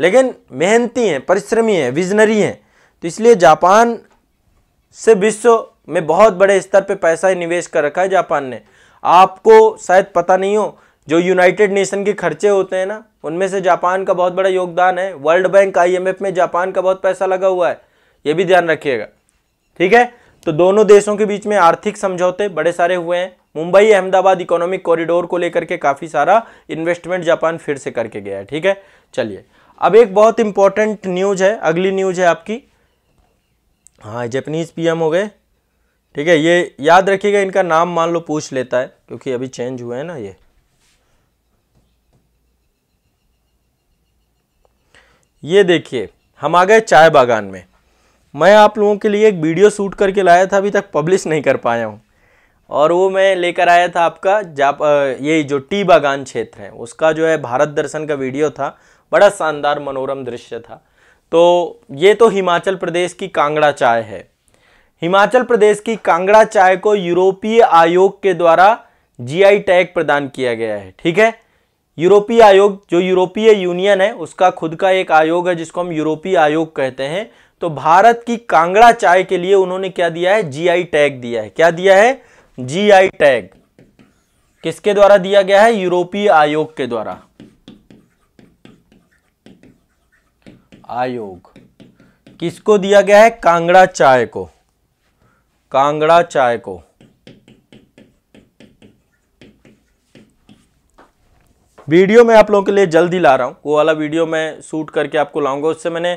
लेकिन मेहनती हैं परिश्रमी हैं विजनरी हैं तो इसलिए जापान से विश्व में बहुत बड़े स्तर पे पैसा निवेश कर रखा है जापान ने आपको शायद पता नहीं हो जो यूनाइटेड नेशन के खर्चे होते हैं ना उनमें से जापान का बहुत बड़ा योगदान है वर्ल्ड बैंक आईएमएफ में जापान का बहुत पैसा लगा हुआ है ये भी ध्यान रखिएगा ठीक है तो दोनों देशों के बीच में आर्थिक समझौते बड़े सारे हुए हैं मुंबई अहमदाबाद इकोनॉमिक कॉरिडोर को लेकर के काफ़ी सारा इन्वेस्टमेंट जापान फिर से करके गया है ठीक है चलिए अब एक बहुत इंपॉर्टेंट न्यूज़ है अगली न्यूज़ है आपकी हाँ जैपनीज पीएम हो गए ठीक है ये याद रखिएगा इनका नाम मान लो पूछ लेता है क्योंकि अभी चेंज हुआ है ना ये ये देखिए हम आ गए चाय बागान में मैं आप लोगों के लिए एक वीडियो शूट करके लाया था अभी तक पब्लिश नहीं कर पाया हूँ और वो मैं लेकर आया था आपका जाप ये जो टी बागान क्षेत्र है उसका जो है भारत दर्शन का वीडियो था बड़ा शानदार मनोरम दृश्य था तो ये तो हिमाचल प्रदेश की कांगड़ा चाय है हिमाचल प्रदेश की कांगड़ा चाय को यूरोपीय आयोग के द्वारा जीआई टैग प्रदान किया गया है ठीक है यूरोपीय आयोग जो यूरोपीय यूनियन है उसका खुद का एक आयोग है जिसको हम यूरोपीय आयोग कहते हैं तो भारत की कांगड़ा चाय के लिए उन्होंने क्या दिया है जीआई टैग दिया है क्या दिया है जीआई टैग किसके द्वारा दिया गया है यूरोपीय आयोग के द्वारा आयोग किसको दिया गया है कांगड़ा चाय को कांगड़ा चाय को वीडियो मैं आप लोगों के लिए जल्दी ला रहा हूँ वो वाला वीडियो मैं शूट करके आपको लाऊंगा उससे मैंने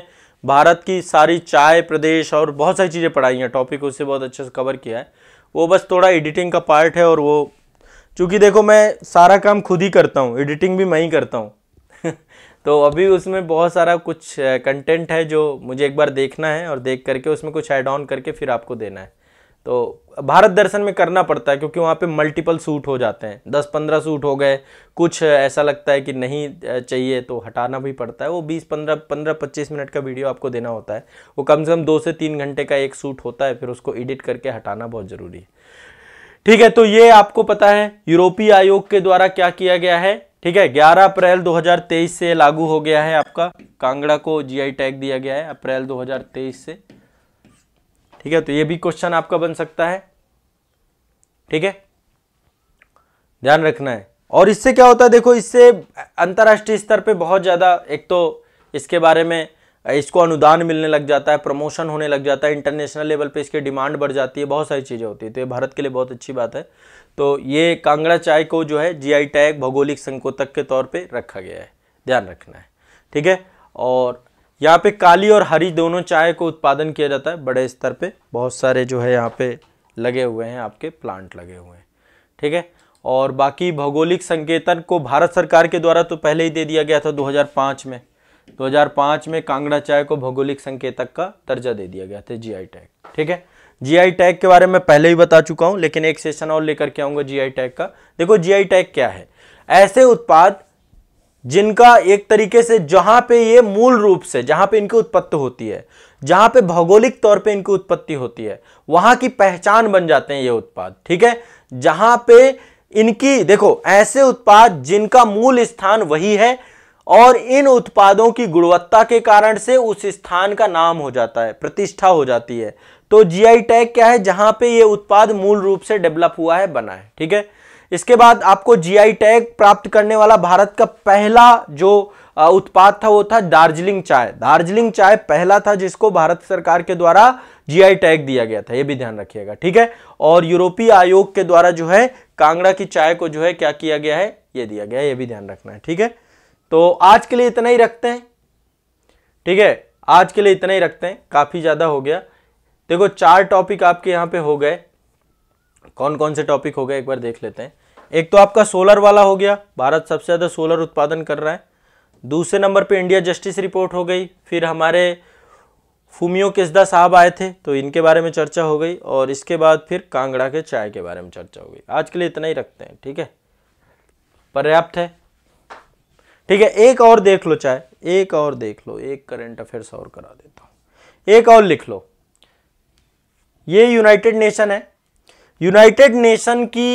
भारत की सारी चाय प्रदेश और बहुत सारी चीज़ें पढ़ाई हैं टॉपिक उससे बहुत अच्छे से कवर किया है वो बस थोड़ा एडिटिंग का पार्ट है और वो चूँकि देखो मैं सारा काम खुद ही करता हूँ एडिटिंग भी मैं ही करता हूँ तो अभी उसमें बहुत सारा कुछ कंटेंट है जो मुझे एक बार देखना है और देख करके उसमें कुछ ऐड ऑन करके फिर आपको देना है तो भारत दर्शन में करना पड़ता है क्योंकि वहाँ पे मल्टीपल सूट हो जाते हैं दस पंद्रह सूट हो गए कुछ ऐसा लगता है कि नहीं चाहिए तो हटाना भी पड़ता है वो बीस पंद्रह पंद्रह पच्चीस मिनट का वीडियो आपको देना होता है वो कम से कम दो से तीन घंटे का एक सूट होता है फिर उसको एडिट करके हटाना बहुत ज़रूरी है ठीक है तो ये आपको पता है यूरोपीय आयोग के द्वारा क्या किया गया है ठीक है 11 अप्रैल 2023 से लागू हो गया है आपका कांगड़ा को जीआई टैग दिया गया है अप्रैल 2023 से ठीक है तो ये भी क्वेश्चन आपका बन सकता है ठीक है ध्यान रखना है और इससे क्या होता है देखो इससे अंतर्राष्ट्रीय स्तर पे बहुत ज़्यादा एक तो इसके बारे में इसको अनुदान मिलने लग जाता है प्रमोशन होने लग जाता है इंटरनेशनल लेवल पे इसकी डिमांड बढ़ जाती है बहुत सारी चीज़ें होती है तो ये भारत के लिए बहुत अच्छी बात है तो ये कांगड़ा चाय को जो है जीआई टैग भौगोलिक संकोतक के तौर पर रखा गया है ध्यान रखना है ठीक है और यहाँ पे काली और हरी दोनों चाय को उत्पादन किया जाता है बड़े स्तर पे बहुत सारे जो है यहाँ पे लगे हुए हैं आपके प्लांट लगे हुए हैं ठीक है और बाकी भौगोलिक संकेतन को भारत सरकार के द्वारा तो पहले ही दे दिया गया था 2005 में 2005 में कांगड़ा चाय को भौगोलिक संकेतक का दर्जा दे दिया गया था आई टैग ठीक है आई टैग के बारे में पहले ही बता चुका हूँ लेकिन एक सेशन और लेकर के आऊँगा आई टैग का देखो आई टैग क्या है ऐसे उत्पाद जिनका एक तरीके से जहां पे ये मूल रूप से जहां पे इनकी उत्पत्ति होती है जहां पे भौगोलिक तौर पे इनकी उत्पत्ति होती है वहां की पहचान बन जाते हैं ये उत्पाद ठीक है जहां पे इनकी देखो ऐसे उत्पाद जिनका मूल स्थान वही है और इन उत्पादों की गुणवत्ता के कारण से उस स्थान का नाम हो जाता है प्रतिष्ठा हो जाती है तो जीआई टैग क्या है जहां पे ये उत्पाद मूल रूप से डेवलप हुआ है बना है ठीक है इसके बाद आपको जीआई टैग प्राप्त करने वाला भारत का पहला जो उत्पाद था वो था दार्जिलिंग चाय दार्जिलिंग चाय पहला था जिसको भारत सरकार के द्वारा जीआई टैग दिया गया था ये भी ध्यान रखिएगा ठीक है और यूरोपीय आयोग के द्वारा जो है कांगड़ा की चाय को जो है क्या किया गया है ये दिया गया है ये भी ध्यान रखना है ठीक है तो आज के लिए इतना ही रखते हैं ठीक है आज के लिए इतना ही रखते हैं काफ़ी ज़्यादा हो गया देखो चार टॉपिक आपके यहाँ पे हो गए कौन कौन से टॉपिक हो गए एक बार देख लेते हैं एक तो आपका सोलर वाला हो गया भारत सबसे ज़्यादा सोलर उत्पादन कर रहा है दूसरे नंबर पे इंडिया जस्टिस रिपोर्ट हो गई फिर हमारे फूमियो किसदा साहब आए थे तो इनके बारे में चर्चा हो गई और इसके बाद फिर कांगड़ा के चाय के बारे में चर्चा हो गई आज के लिए इतना ही रखते हैं ठीक है पर्याप्त है ठीक है एक और देख लो चाय एक और देख लो एक करेंट अफेयर्स और करा देता हूँ एक और लिख लो ये यूनाइटेड नेशन है यूनाइटेड नेशन की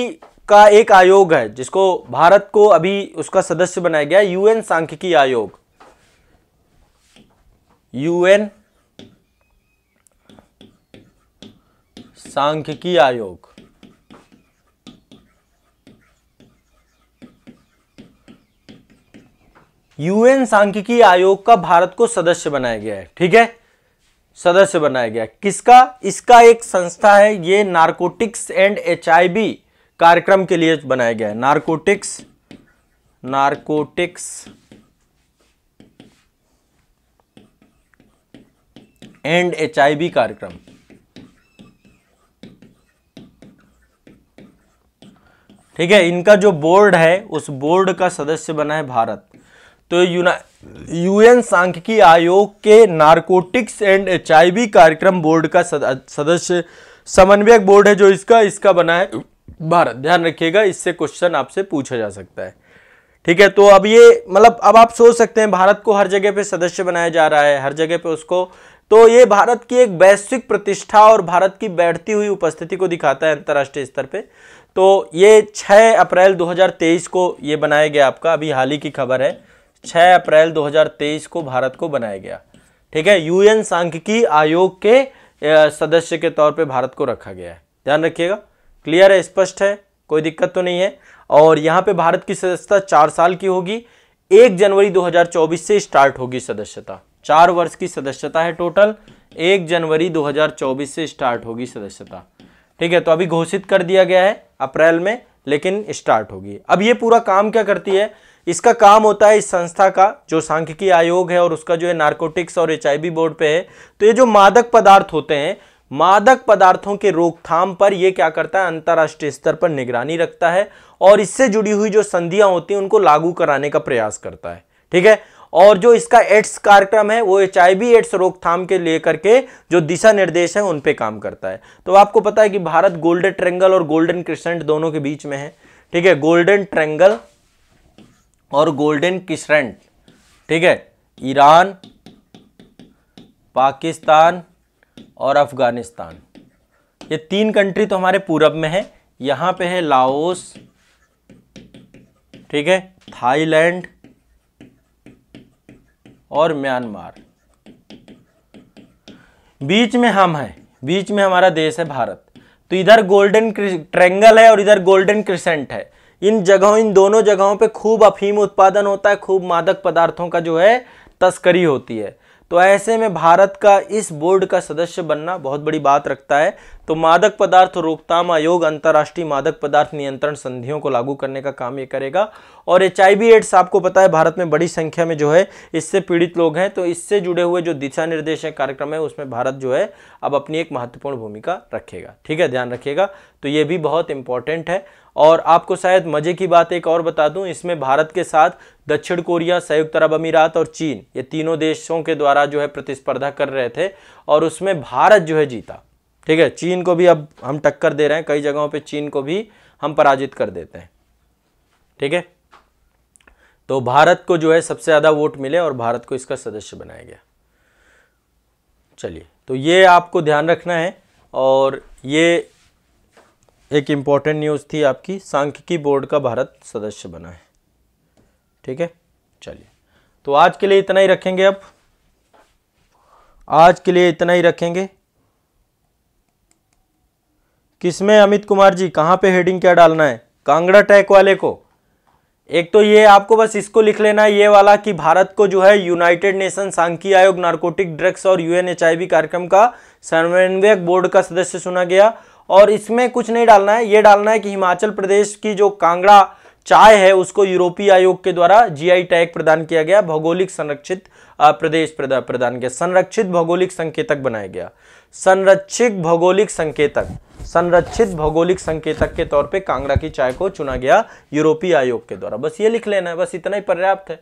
का एक आयोग है जिसको भारत को अभी उसका सदस्य बनाया गया यूएन सांख्यिकी आयोग यूएन सांख्यिकी आयोग यूएन सांख्यिकी आयोग का भारत को सदस्य बनाया गया है ठीक है सदस्य बनाया गया किसका इसका एक संस्था है ये नारकोटिक्स एंड एचआईबी कार्यक्रम के लिए बनाया गया है नार्कोटिक्स नार्कोटिक्स एंड एचआईवी कार्यक्रम ठीक है इनका जो बोर्ड है उस बोर्ड का सदस्य बना है भारत तो यूएन सांख्यिकी आयोग के नार्कोटिक्स एंड एचआईवी कार्यक्रम बोर्ड का सदस्य समन्वयक बोर्ड है जो इसका इसका बना है भारत ध्यान रखिएगा इससे क्वेश्चन आपसे पूछा जा सकता है ठीक है तो अब ये मतलब अब आप सोच सकते हैं भारत को हर जगह पे सदस्य बनाया जा रहा है हर जगह पे उसको तो ये भारत की एक वैश्विक प्रतिष्ठा और भारत की बैठती हुई उपस्थिति को दिखाता है अंतर्राष्ट्रीय स्तर पे तो ये 6 अप्रैल 2023 को ये बनाया गया आपका अभी हाल ही की खबर है 6 अप्रैल 2023 को भारत को बनाया गया ठीक है यूएन सांख्यिकी आयोग के सदस्य के तौर पर भारत को रखा गया है ध्यान रखिएगा क्लियर है स्पष्ट है कोई दिक्कत तो नहीं है और यहाँ पे भारत की सदस्यता चार साल की होगी एक जनवरी 2024 से स्टार्ट होगी सदस्यता चार वर्ष की सदस्यता है टोटल एक जनवरी 2024 से स्टार्ट होगी सदस्यता ठीक है तो अभी घोषित कर दिया गया है अप्रैल में लेकिन स्टार्ट होगी अब ये पूरा काम क्या करती है इसका काम होता है इस संस्था का जो सांख्यिकी आयोग है और उसका जो है नार्कोटिक्स और एच बोर्ड पे है तो ये जो मादक पदार्थ होते हैं मादक पदार्थों के रोकथाम पर यह क्या करता है अंतर्राष्ट्रीय स्तर पर निगरानी रखता है और इससे जुड़ी हुई जो संधियां होती हैं उनको लागू कराने का प्रयास करता है ठीक है और जो इसका एड्स कार्यक्रम है वो एच एड्स रोकथाम के लेकर के जो दिशा निर्देश है उन पर काम करता है तो आपको पता है कि भारत गोल्डन ट्रेंगल और गोल्डन क्रिसेंट दोनों के बीच में है ठीक है गोल्डन ट्रेंगल और गोल्डन क्रिसेंट ठीक है ईरान पाकिस्तान और अफ़गानिस्तान ये तीन कंट्री तो हमारे पूरब में है यहाँ पे है लाओस ठीक है थाईलैंड और म्यांमार बीच में हम हैं बीच में हमारा देश है भारत तो इधर गोल्डन ट्रेंगल है और इधर गोल्डन क्रिसेंट है इन जगहों इन दोनों जगहों पे खूब अफीम उत्पादन होता है खूब मादक पदार्थों का जो है तस्करी होती है तो ऐसे में भारत का इस बोर्ड का सदस्य बनना बहुत बड़ी बात रखता है तो मादक पदार्थ रोकथाम आयोग अंतर्राष्ट्रीय मादक पदार्थ नियंत्रण संधियों को लागू करने का काम ये करेगा और एच एड्स आपको पता है भारत में बड़ी संख्या में जो है इससे पीड़ित लोग हैं तो इससे जुड़े हुए जो दिशा निर्देश है कार्यक्रम है उसमें भारत जो है अब अपनी एक महत्वपूर्ण भूमिका रखेगा ठीक है ध्यान रखिएगा तो ये भी बहुत इंपॉर्टेंट है और आपको शायद मजे की बात एक और बता दूं इसमें भारत के साथ दक्षिण कोरिया संयुक्त अरब अमीरात और चीन ये तीनों देशों के द्वारा जो है प्रतिस्पर्धा कर रहे थे और उसमें भारत जो है जीता ठीक है चीन को भी अब हम टक्कर दे रहे हैं कई जगहों पे चीन को भी हम पराजित कर देते हैं ठीक है तो भारत को जो है सबसे ज़्यादा वोट मिले और भारत को इसका सदस्य बनाया गया चलिए तो ये आपको ध्यान रखना है और ये एक इम्पॉर्टेंट न्यूज़ थी आपकी सांख्यिकी बोर्ड का भारत सदस्य बना है ठीक है चलिए तो आज के लिए इतना ही रखेंगे अब आज के लिए इतना ही रखेंगे किसमें अमित कुमार जी कहाँ पे हेडिंग क्या डालना है कांगड़ा टैक वाले को एक तो ये आपको बस इसको लिख लेना है ये वाला कि भारत को जो है यूनाइटेड नेशन सांख्यिकी आयोग नारकोटिक ड्रग्स और यूएनएचआईवी कार्यक्रम का समन्वयक बोर्ड का सदस्य सुना गया और इसमें कुछ नहीं डालना है ये डालना है कि हिमाचल प्रदेश की जो कांगड़ा चाय है उसको यूरोपीय आयोग के द्वारा जीआई टैग प्रदान किया गया भौगोलिक संरक्षित प्रदेश प्रदान किया संरक्षित भौगोलिक संकेतक बनाया गया संरक्षित भौगोलिक संकेतक संरक्षित भौगोलिक संकेतक के तौर पे कांगड़ा की चाय को चुना गया यूरोपीय आयोग के द्वारा बस ये लिख लेना है बस इतना ही पर्याप्त है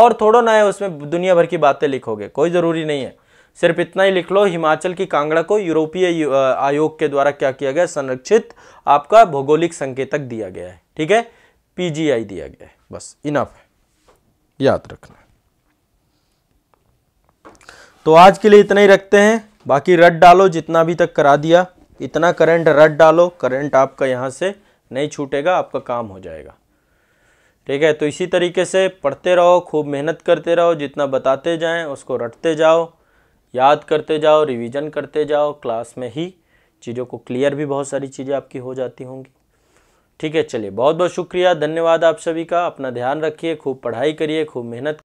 और थोड़ा ना है उसमें दुनिया भर की बातें लिखोगे कोई ज़रूरी नहीं है सिर्फ इतना ही लिख लो हिमाचल की कांगड़ा को यूरोपीय आयोग के द्वारा क्या किया गया संरक्षित आपका भौगोलिक संकेतक दिया गया है ठीक है पीजीआई दिया गया है बस इनफ है याद रखना तो आज के लिए इतना ही रखते हैं बाकी रट डालो जितना भी तक करा दिया इतना करंट रट डालो करंट आपका यहाँ से नहीं छूटेगा आपका काम हो जाएगा ठीक है तो इसी तरीके से पढ़ते रहो खूब मेहनत करते रहो जितना बताते जाएं उसको रटते जाओ याद करते जाओ रिवीजन करते जाओ क्लास में ही चीज़ों को क्लियर भी बहुत सारी चीज़ें आपकी हो जाती होंगी ठीक है चलिए बहुत बहुत शुक्रिया धन्यवाद आप सभी का अपना ध्यान रखिए खूब पढ़ाई करिए खूब मेहनत